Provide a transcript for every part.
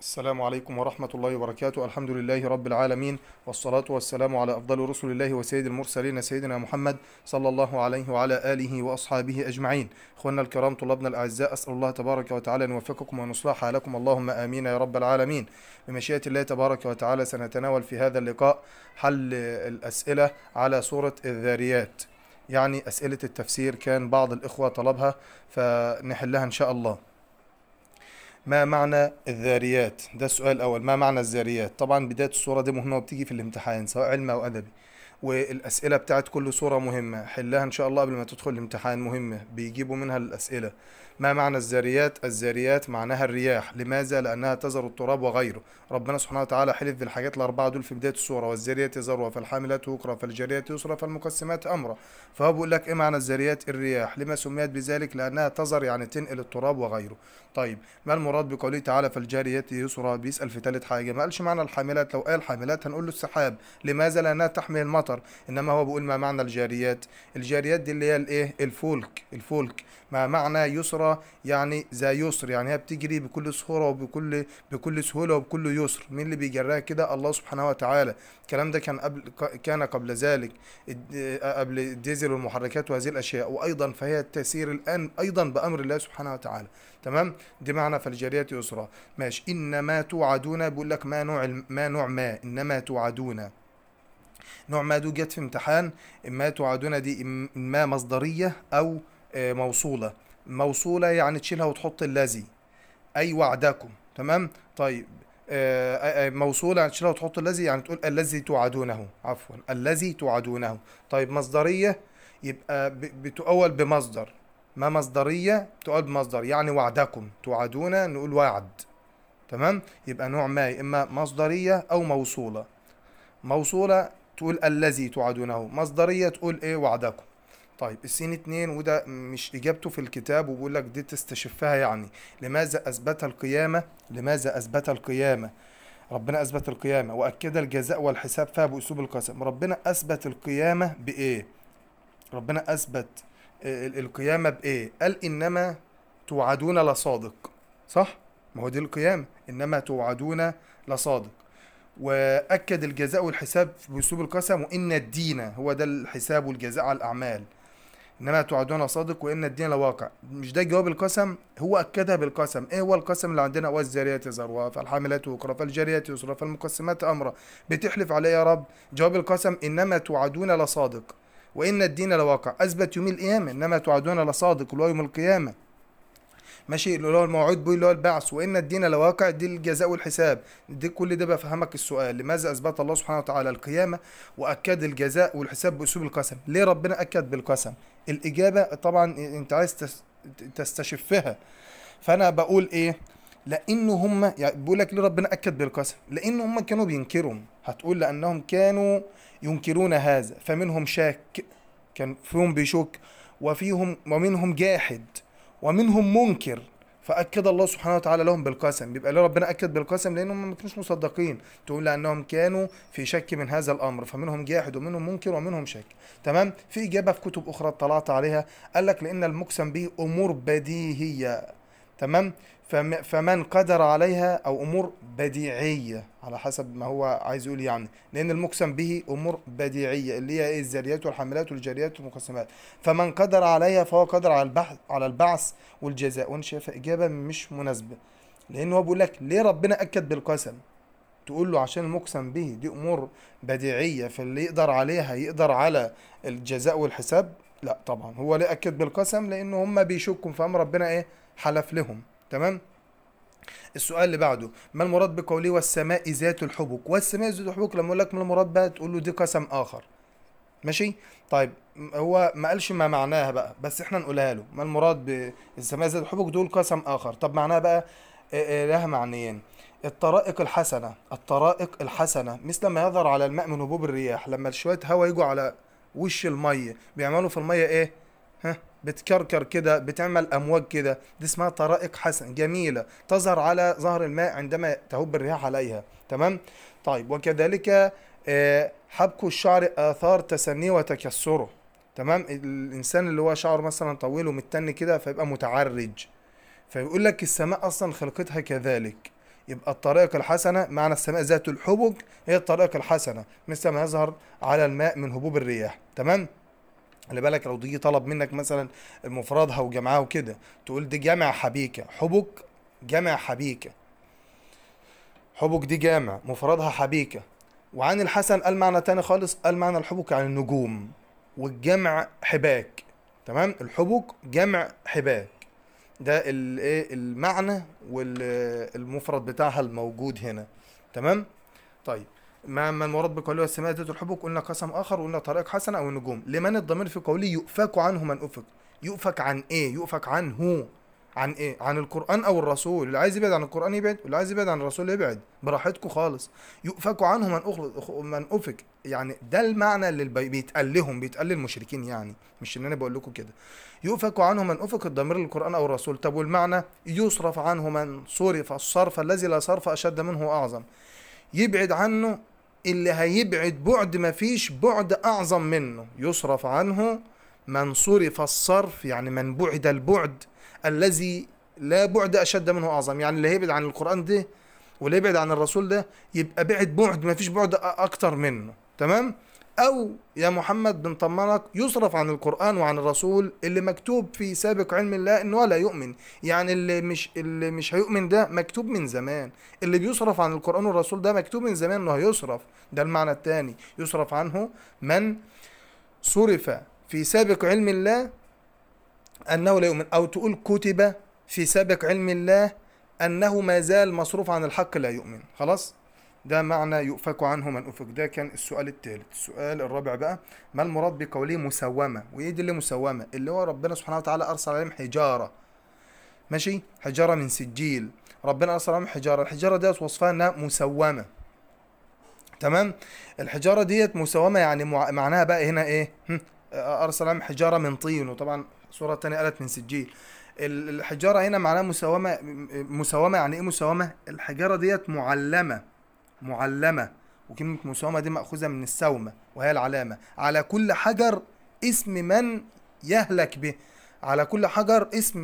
السلام عليكم ورحمة الله وبركاته الحمد لله رب العالمين والصلاة والسلام على أفضل رسل الله وسيد المرسلين سيدنا محمد صلى الله عليه وعلى آله وأصحابه أجمعين أخواننا الكرام طلابنا الأعزاء أسأل الله تبارك وتعالى أن يوفقكم وأن لكم اللهم آمين يا رب العالمين بمشيئة الله تبارك وتعالى سنتناول في هذا اللقاء حل الأسئلة على سورة الذاريات يعني أسئلة التفسير كان بعض الإخوة طلبها فنحلها إن شاء الله ما معنى الذاريات ده السؤال الاول ما معنى الذاريات طبعا بدايه الصوره دي مهمه وبتيجي في الامتحان سواء علمي او ادبي والاسئله بتاعت كل صوره مهمه حلها ان شاء الله قبل ما تدخل الامتحان مهمه بيجيبوا منها الاسئله ما معنى الزاريات الزاريات معناها الرياح لماذا لأنها تزر التراب وغيره ربنا سبحانه وتعالى حلف بالحاجات الأربعة دول في بداية السورة والزاريات ذروة فالحاملات وقرا فالجاريات يسرى فالمقسمات أمرا فهو بيقول لك إيه معنى الزاريات الرياح لما سميت بذلك لأنها تزر يعني تنقل التراب وغيره طيب ما المراد بقوله تعالى فالجاريات يسرى بيسأل في ثالث حاجة ما قالش معنى الحاملات لو قال حاملات هنقول له السحاب لماذا لأنها تحمل المطر إنما هو بيقول ما معنى الجاريات الجاريات دي اللي هي الإيه الفولك الفولك ما معنى يسرى الصورة يعني زي يسر يعني هي بتجري بكل سهولة وبكل بكل سهولة وبكل يسر مين اللي بيجراها كده الله سبحانه وتعالى الكلام ده كان قبل كان قبل ذلك قبل الديزل والمحركات وهذه الأشياء وأيضا فهي التسير الآن أيضا بأمر الله سبحانه وتعالى تمام دي معنى فالجاريات يسرى ماشي إنما توعدون بيقول لك ما نوع ما نوع ما إنما توعدون نوع ما دو جت في امتحان ما توعدون دي إما مصدرية أو آه، موصولة موصولة يعني تشيلها وتحط الذي أي وعدكم تمام طيب آه، آه، آه، موصولة يعني تشيلها وتحط الذي يعني تقول الذي توعدونه عفوا الذي توعدونه طيب مصدرية يبقى بتؤول بمصدر ما مصدرية تؤول بمصدر يعني وعدكم توعدون نقول وعد تمام يبقى نوع ما يا إما مصدرية أو موصولة موصولة تقول الذي توعدونه مصدرية تقول إيه وعدكم طيب السين اتنين وده مش اجابته في الكتاب وبيقول لك دي تستشفها يعني لماذا اثبت القيامه لماذا اثبت القيامه ربنا اثبت القيامه واكد الجزاء والحساب فيها باسلوب القسم ربنا اثبت القيامه بايه ربنا اثبت القيامه بايه قال انما توعدون لصادق صح ما هو دي القيامه انما توعدون لصادق واكد الجزاء والحساب باسلوب القسم وان الدين هو ده الحساب والجزاء على الاعمال انما توعدون صادق وان الدين لواقع مش ده جواب القسم هو اكدها بالقسم ايه هو القسم اللي عندنا والزاريات ذروا فالحاملات وكرا فالجاريات يسرا فالمقسمات امرا بتحلف علي يا رب جواب القسم انما توعدون لصادق وان الدين لواقع اثبت يوم القيامه انما توعدون لصادق وهو يوم القيامه ماشي اللي هو الموعود بيقول اللي هو البعث وان الدين لواقع دي الجزاء والحساب دي كل ده بفهمك السؤال لماذا اثبت الله سبحانه وتعالى القيامه واكد الجزاء والحساب باسلوب القسم ليه ربنا اكد بالقسم الاجابه طبعا انت عايز تستشفها فانا بقول ايه لانه هم يعني بيقول لك ليه ربنا اكد بالقسم لان هم كانوا بينكروا هتقول لانهم كانوا ينكرون هذا فمنهم شاك كان فيهم بيشك وفيهم ومنهم جاحد ومنهم منكر فاكد الله سبحانه وتعالى لهم بالقسم بيبقى ليه ربنا اكد بالقسم لانهم ما كانوش مصدقين تقول لانهم كانوا في شك من هذا الامر فمنهم جاحد ومنهم منكر ومنهم شك تمام في اجابه في كتب اخرى اطلعت عليها قال لك لان المقسم به امور بديهيه تمام فمن قدر عليها او امور بديعيه على حسب ما هو عايز يقول يعني لان المقسم به امور بديعيه اللي هي ايه الذريات والحاملات والجاريات والمقسمات فمن قدر عليها فهو قدر على البحث على البعث والجزاء وانا شايفها اجابه مش مناسبه لان هو بيقول لك ليه ربنا اكد بالقسم تقول له عشان المقسم به دي امور بديعيه فاللي يقدر عليها يقدر على الجزاء والحساب لا طبعا هو ليه اكد بالقسم لان هم بيشكوا فهم ربنا ايه حلف لهم تمام السؤال اللي بعده ما المراد بقوله والسماء ذات الحبك والسماء ذات الحبك لما اقول لك ما المراد بقى تقول له دي قسم اخر ماشي طيب هو ما قالش ما معناها بقى بس احنا نقولها له ما المراد بالسماء ذات الحبك دول قسم اخر طب معناها بقى لها معنيين الطرائق الحسنة الطرائق الحسنة مثل ما يظهر على الماء من هبوب الرياح لما شوية هوا يجوا على وش المية بيعملوا في المية ايه ها بتكركر كده بتعمل امواج كده دي اسمها طرائق حسن جميله تظهر على ظهر الماء عندما تهب الرياح عليها تمام طيب وكذلك آه، حبك الشعر اثار تسنيه وتكسره تمام الانسان اللي هو شعره مثلا طويل ومتن كده فيبقى متعرج فيقول لك السماء اصلا خلقتها كذلك يبقى الطريقة الحسنة معنى السماء ذات الحبج هي الطريقة الحسنة مثل ما يظهر على الماء من هبوب الرياح تمام خلي بالك لو تيجي طلب منك مثلا مفردها وجمعها وكده تقول دي جامع حبيكه حبك جامع حبيكه حبك دي جامع مفردها حبيكه وعن الحسن قال معنى تاني خالص قال معنى الحبك عن النجوم والجمع حباك تمام الحبك جمع حباك ده الايه المعنى والمفرد بتاعها الموجود هنا تمام طيب ما من ورد بقوله السماء ذات الحب قلنا قسم اخر وقلنا طريق حسن او النجوم لمن الضمير في قوله يؤفك عنه من افك يؤفك عن ايه يؤفك عنه عن ايه عن القران او الرسول اللي عايز يبعد عن القران يبعد واللي عايز يبعد عن الرسول يبعد براحتكم خالص يؤفك عنه من أخلص من افك يعني ده المعنى اللي بيتقال لهم بيتقال للمشركين يعني مش ان انا بقول لكم كده يؤفك عنه من افك الضمير للقران او الرسول طب والمعنى يصرف عنه من صرف الصرف الذي لا صرف اشد منه اعظم يبعد عنه اللي هيبعد بعد مفيش بعد أعظم منه يصرف عنه من صرف الصرف يعني من بعد البعد الذي لا بعد أشد منه أعظم يعني اللي هيبعد عن القرآن ده واللي يبعد عن الرسول ده يبقى بعد بعد مفيش بعد أكتر منه تمام؟ أو يا محمد بنطمنك يصرف عن القرآن وعن الرسول اللي مكتوب في سابق علم الله إنه لا يؤمن يعني اللي مش اللي مش هيؤمن ده مكتوب من زمان اللي بيصرف عن القرآن والرسول ده مكتوب من زمان إنه هيصرف ده المعنى الثاني يصرف عنه من صرف في سابق علم الله أنه لا يؤمن أو تقول كتب في سابق علم الله أنه ما زال مصروف عن الحق لا يؤمن خلاص ده معنى يؤفك عنه من أفك ده كان السؤال الثالث السؤال الرابع بقى ما المراد بقوله مسومة وإيه دي اللي مسومة اللي هو ربنا سبحانه وتعالى أرسل عليهم حجارة ماشي حجارة من سجيل ربنا أرسل عليهم حجارة الحجارة ديت وصفها إنها مسومة تمام الحجارة ديت مسومة يعني معناها بقى هنا إيه أرسل عليهم حجارة من طين وطبعا صورة تانية قالت من سجيل الحجارة هنا معناها مساومة مساومة يعني ايه مساومة؟ الحجارة ديت معلمة معلمة وكلمة مساومة دي مأخوذة من السومة وهي العلامة على كل حجر اسم من يهلك به على كل حجر اسم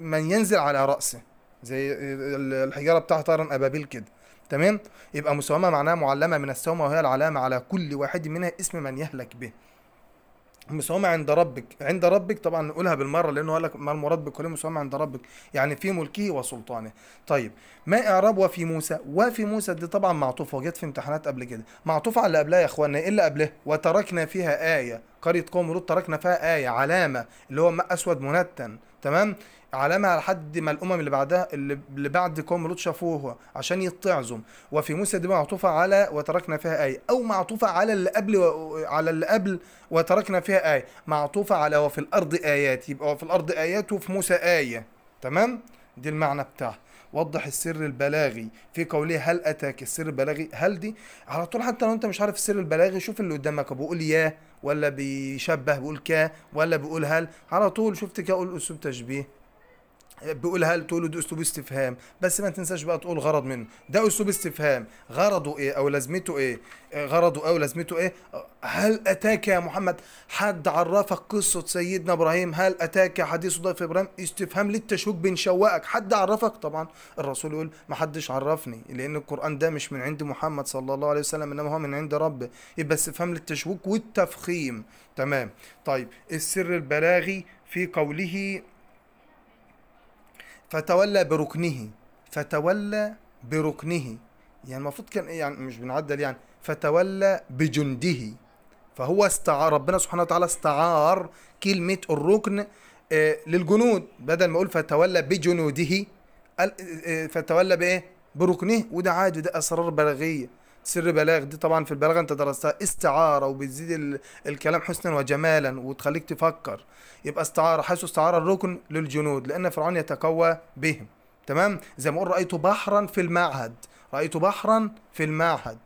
من ينزل على رأسه زي الحجارة بتاع طيران أبابيل كده تمام يبقى مساومة معناها معلمة من السومة وهي العلامة على كل واحد منها اسم من يهلك به مساومة عند ربك عند ربك طبعا نقولها بالمرة لأنه قال لك ما المراد بكل مساومة عند ربك يعني في ملكه وسلطانه طيب ما إعراب وفي موسى وفي موسى دي طبعا معطوفة وجت في امتحانات قبل كده معطوفة على اللي قبلها يا إخوانا إيه اللي قبلها وتركنا فيها آية قرية قوم لوط تركنا فيها آية علامة اللي هو ماء أسود منتن تمام علامة على حد ما الأمم اللي بعدها اللي بعد قوم لوط شافوها عشان يتعظم وفي موسى دي معطوفة على وتركنا فيها آية أو معطوفة على اللي قبل و... على اللي قبل وتركنا فيها آية معطوفة على وفي الأرض آيات يبقى وفي الأرض آيات وفي موسى آية تمام دي المعنى بتاعها وضح السر البلاغي في قوله هل اتاك السر البلاغي هل دي على طول حتى لو انت مش عارف السر البلاغي شوف اللي قدامك بيقول يا ولا بيشبه بيقول كا ولا بيقول هل على طول شفت كا قول اسلوب تشبيه هل بتقول ده اسلوب استفهام بس ما تنساش بقى تقول غرض منه ده اسلوب استفهام غرضه ايه او لازمته ايه آه، غرضه او لازمته ايه هل اتاك يا محمد حد عرفك قصه سيدنا ابراهيم هل اتاك حديث ضيف ابراهيم استفهام للتشويق بنشوقك حد عرفك طبعا الرسول يقول ما حدش عرفني لان القران ده مش من عند محمد صلى الله عليه وسلم انما هو من عند ربه يبقى استفهام للتشويق والتفخيم تمام طيب السر البلاغي في قوله فتولى بركنه فتولى بركنه يعني المفروض كان ايه يعني مش بنعدل يعني فتولى بجنده فهو استعار ربنا سبحانه وتعالى استعار كلمة الركن آه، للجنود بدل ما يقول فتولى بجنوده آه، آه، فتولى بايه بركنه وده عادي ده اسرار بلاغيه سر بلاغ دي طبعا في البلاغه انت درستها استعاره وبتزيد الكلام حسنا وجمالا وتخليك تفكر يبقى استعاره حيث استعاره الركن للجنود لان فرعون يتقوى بهم تمام زي ما اقول رايت بحرا في المعهد رايت بحرا في المعهد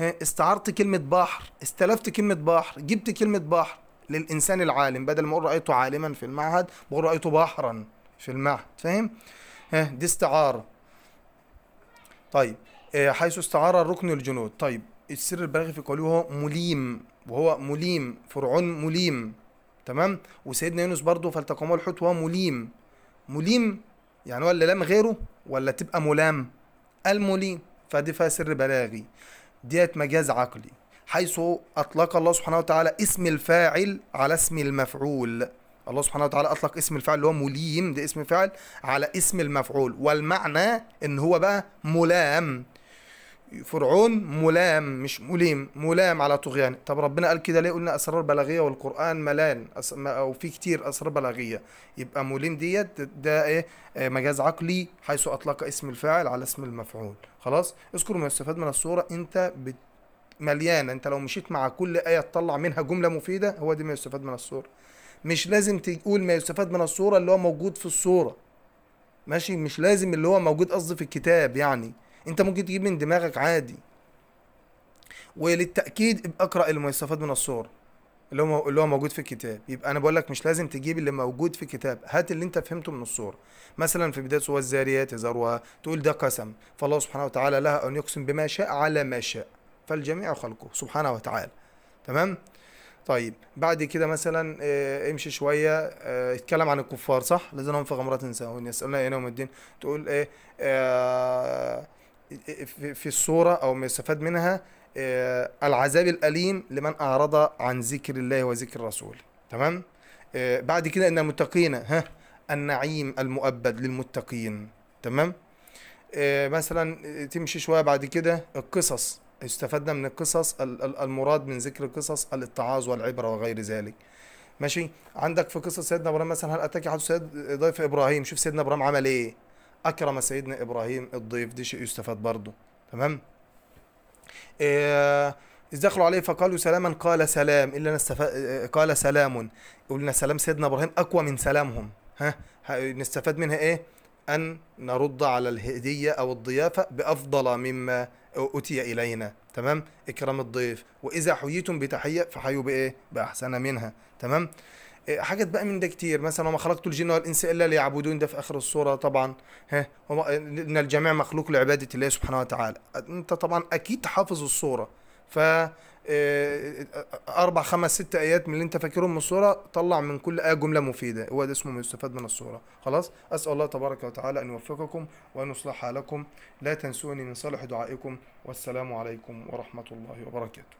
استعرت كلمه بحر استلفت كلمه بحر جبت كلمه بحر للانسان العالم بدل ما اقول رايته عالما في المعهد بقول رايته بحرا في المعهد فاهم ها دي استعاره طيب آه، حيث استعار الركن الجنود طيب السر البلاغي في قوله هو مليم وهو مليم فرعون مليم تمام وسيدنا يونس برضه فالتقمه الحوت وهو مليم مليم يعني ولا لام غيره ولا تبقى ملام المليم فدي فيها سر بلاغي ديت مجاز عقلي حيث اطلق الله سبحانه وتعالى اسم الفاعل على اسم المفعول الله سبحانه وتعالى اطلق اسم الفاعل اللي هو مليم ده اسم فاعل على اسم المفعول والمعنى ان هو بقى ملام فرعون ملام مش مليم ملام على طغيان طب ربنا قال كده ليه قلنا اسرار بلاغيه والقران ملان او في كتير اسرار بلاغيه يبقى مليم ديت ده ايه آه، مجاز عقلي حيث اطلق اسم الفاعل على اسم المفعول خلاص اذكر ما يستفاد من الصوره انت بت... مليانه انت لو مشيت مع كل ايه تطلع منها جمله مفيده هو دي ما يستفاد من الصوره مش لازم تقول ما يستفاد من الصوره اللي هو موجود في الصوره ماشي مش لازم اللي هو موجود قصدي في الكتاب يعني انت ممكن تجيب من دماغك عادي وللتاكيد ابقى اقرا المستفاد من الصور اللي هو اللي هو موجود في الكتاب يبقى انا بقول لك مش لازم تجيب اللي موجود في الكتاب هات اللي انت فهمته من الصوره مثلا في بدايه سوى الزاريات ذروه تقول ده قسم فالله سبحانه وتعالى لها ان يقسم بما شاء على ما شاء فالجميع خلقه سبحانه وتعالى تمام طيب بعد كده مثلا اه امشي شويه اه اتكلم عن الكفار صح لازم هم في غمرات نساء يسالنا يوم الدين تقول ايه اه في الصورة أو ما يستفاد منها آه، العذاب الأليم لمن أعرض عن ذكر الله وذكر الرسول تمام آه، بعد كده إن المتقين ها النعيم المؤبد للمتقين تمام آه، مثلا تمشي شوية بعد كده القصص استفدنا من القصص المراد من ذكر القصص الاتعاظ والعبرة وغير ذلك ماشي عندك في قصة سيدنا إبراهيم مثلا هل أتاك حد سيد ضيف إبراهيم شوف سيدنا إبراهيم عمل إيه اكرم سيدنا ابراهيم الضيف دي شيء يستفاد برضه تمام إيه إذ دخلوا عليه فقالوا سلاما قال سلام إلا نستف... آه، قال سلام قلنا سلام سيدنا إبراهيم أقوى من سلامهم ها نستفاد منها إيه أن نرد على الهدية أو الضيافة بأفضل مما أتي إلينا تمام إكرام الضيف وإذا حييتم بتحية فحيوا بإيه بأحسن منها تمام حاجات بقى من ده كتير مثلا وما خلقت الجن والانس الا ليعبدون ده في اخر الصوره طبعا ها ان الجميع مخلوق لعباده الله سبحانه وتعالى انت طبعا اكيد حافظ الصوره ف آه، آه، اربع خمس ست ايات من اللي انت فاكرهم من الصوره طلع من كل ايه جمله مفيده هو ده اسمه يستفاد من الصوره خلاص اسال الله تبارك وتعالى ان يوفقكم وان يصلح حالكم لا تنسوني من صالح دعائكم والسلام عليكم ورحمه الله وبركاته